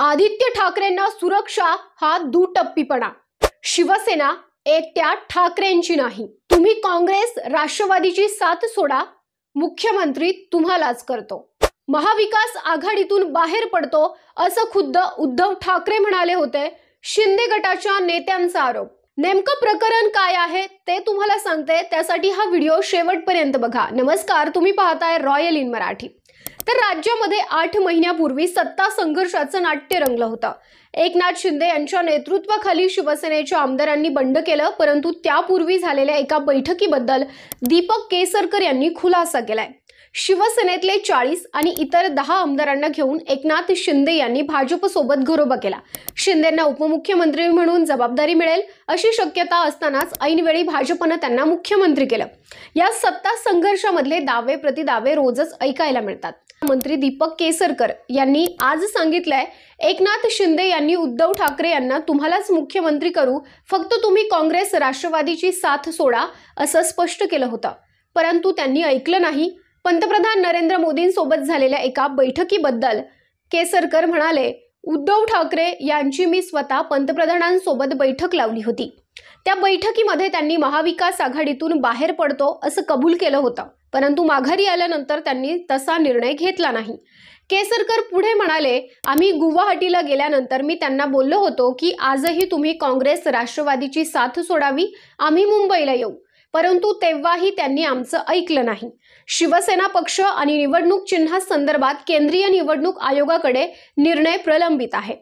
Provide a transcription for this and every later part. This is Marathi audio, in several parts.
आदित्य ठाकरेंना सुरक्षा हा दुटप्पीपणा शिवसेना एकट्या ठाकरेंची नाही तुम्ही काँग्रेस राष्ट्रवादीची साथ सोडा मुख्यमंत्री तुम्हालाच करतो महाविकास आघाडीतून बाहेर पडतो असं खुद्द उद्धव ठाकरे म्हणाले होते शिंदे गटाच्या नेत्यांचा आरोप नेमकं प्रकरण काय आहे ते तुम्हाला सांगते त्यासाठी हा व्हिडिओ शेवटपर्यंत बघा नमस्कार तुम्ही पाहताय रॉयल इन मराठी तर राज्यामध्ये आठ महिन्यापूर्वी सत्ता संघर्षाचं नाट्य रंगलं होतं एकनाथ शिंदे यांच्या नेतृत्वाखाली शिवसेनेच्या आमदारांनी बंड केलं परंतु त्यापूर्वी झालेल्या एका बैठकीबद्दल दीपक केसरकर यांनी खुलासा केलाय शिवसेनेतले चाळीस आणि इतर दहा आमदारांना घेऊन एकनाथ शिंदे यांनी भाजपसोबत घरोबा केला शिंदेंना उपमुख्यमंत्री म्हणून जबाबदारी मिळेल अशी शक्यता असतानाच ऐनवेळी भाजपनं त्यांना मुख्यमंत्री केलं या सत्ता संघर्षामधले दावे प्रतिदावे रोजच ऐकायला मिळतात मंत्री दीपक केसरकर यांनी आज सांगितलंय एकनाथ शिंदे यांनी उद्धव ठाकरे यांना तुम्हालाच मुख्यमंत्री करू फक्त तुम्ही काँग्रेस राष्ट्रवादीची साथ सोडा असं स्पष्ट केलं होतं परंतु त्यांनी ऐकलं नाही पंतप्रधान नरेंद्र मोदींसोबत झालेल्या एका बैठकीबद्दल केसरकर म्हणाले उद्धव ठाकरे यांची मी स्वतः पंतप्रधानांसोबत बैठक लावली होती त्या बैठकीमध्ये त्यांनी महाविकास आघाडीतून बाहेर पडतो असं कबूल केलं होतं परंतु माघारी आल्यानंतर त्यांनी तसा निर्णय घेतला नाही केसरकर पुढे म्हणाले आम्ही गुवाहाटीला गेल्यानंतर मी त्यांना बोललो होतो की आजही तुम्ही काँग्रेस राष्ट्रवादीची साथ सोडावी आम्ही मुंबईला येऊ परंतु तेव्हाही त्यांनी आमचं ऐकलं नाही शिवसेना पक्ष आणि निवडणूक चिन्हासंदर्भात केंद्रीय निवडणूक आयोगाकडे निर्णय प्रलंबित आहे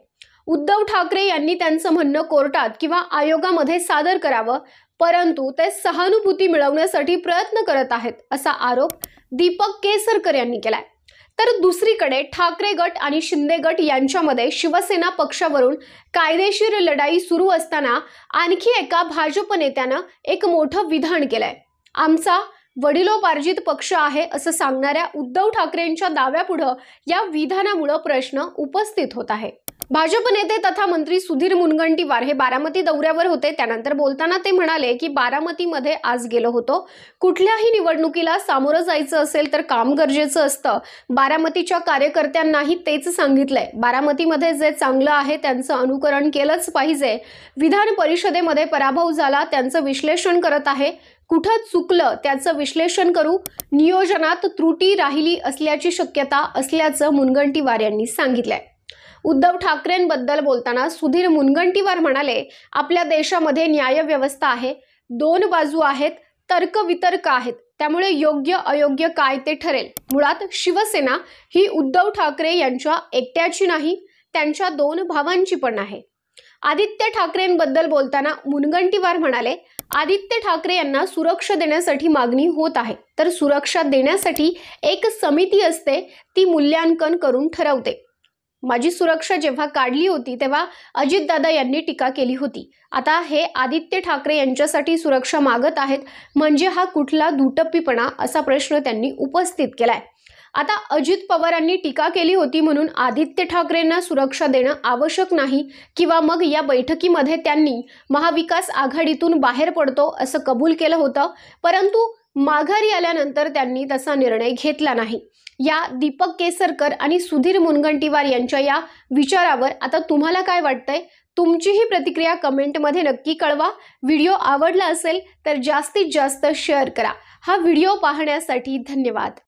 उद्धव ठाकरे यांनी त्यांचं म्हणणं कोर्टात किंवा आयोगामध्ये सादर करावं परंतु ते सहानुभूती मिळवण्यासाठी प्रयत्न करत आहेत असा आरोप दीपक केसरकर यांनी केलाय तर दुसरीकडे ठाकरे गट आणि शिंदे गट यांच्यामध्ये शिवसेना पक्षावरून कायदेशीर लढाई सुरू असताना आणखी एका भाजप नेत्यानं एक मोठं विधान केलंय आमचा वडिलोपार्जित पक्ष आहे असं सांगणाऱ्या उद्धव ठाकरेंच्या दाव्यापुढं या विधानामुळं प्रश्न उपस्थित होत आहे भाजप नेते तथा मंत्री सुधीर मुनगंटीवार हे बारामती दौऱ्यावर होते त्यानंतर बोलताना ते म्हणाले की बारामतीमध्ये आज गेलो होतो कुठल्याही निवडणुकीला सामोरं जायचं असेल तर काम गरजेचं असतं बारामतीच्या कार्यकर्त्यांनाही तेच सांगितलंय बारामतीमध्ये जे चांगलं आहे त्यांचं अनुकरण केलंच पाहिजे विधान परिषदेमध्ये पराभव झाला त्यांचं विश्लेषण करत आहे कुठं चुकलं त्याचं विश्लेषण करू नियोजनात त्रुटी राहिली असल्याची शक्यता असल्याचं मुनगंटीवार यांनी सांगितलंय उद्धव ठाकरेंबद्दल बोलताना सुधीर मुनगंटीवार म्हणाले आपल्या देशामध्ये न्यायव्यवस्था आहे दोन बाजू आहेत तर्कवितर्क आहेत त्यामुळे योग्य अयोग्य काय ते ठरेल मुळात शिवसेना ही उद्धव ठाकरे यांच्या एकट्याची नाही त्यांच्या दोन भावांची पण आहे आदित्य ठाकरेंबद्दल बोलताना मुनगंटीवार म्हणाले आदित्य ठाकरे यांना सुरक्षा देण्यासाठी मागणी होत आहे तर सुरक्षा देण्यासाठी एक समिती असते ती मूल्यांकन करून ठरवते माझी सुरक्षा जेव्हा काढली होती तेव्हा अजितदादा यांनी टीका केली होती आता हे आदित्य ठाकरे यांच्यासाठी सुरक्षा मागत आहेत म्हणजे हा कुठला दुटप्पीपणा असा प्रश्न त्यांनी उपस्थित केलाय आता अजित पवारांनी टीका केली होती म्हणून आदित्य ठाकरेंना सुरक्षा देणं आवश्यक नाही किंवा मग या बैठकीमध्ये त्यांनी महाविकास आघाडीतून बाहेर पडतो असं कबूल केलं होतं परंतु माघारी आल्यानंतर त्यांनी तसा निर्णय घेतला नाही या दीपक केसरकर आणि सुधीर मुनगंटीवार यांच्या या विचारावर आता तुम्हाला काय वाटतंय तुमचीही प्रतिक्रिया कमेंटमध्ये नक्की कळवा व्हिडिओ आवडला असेल तर जास्तीत जास्त शेअर करा हा व्हिडिओ पाहण्यासाठी धन्यवाद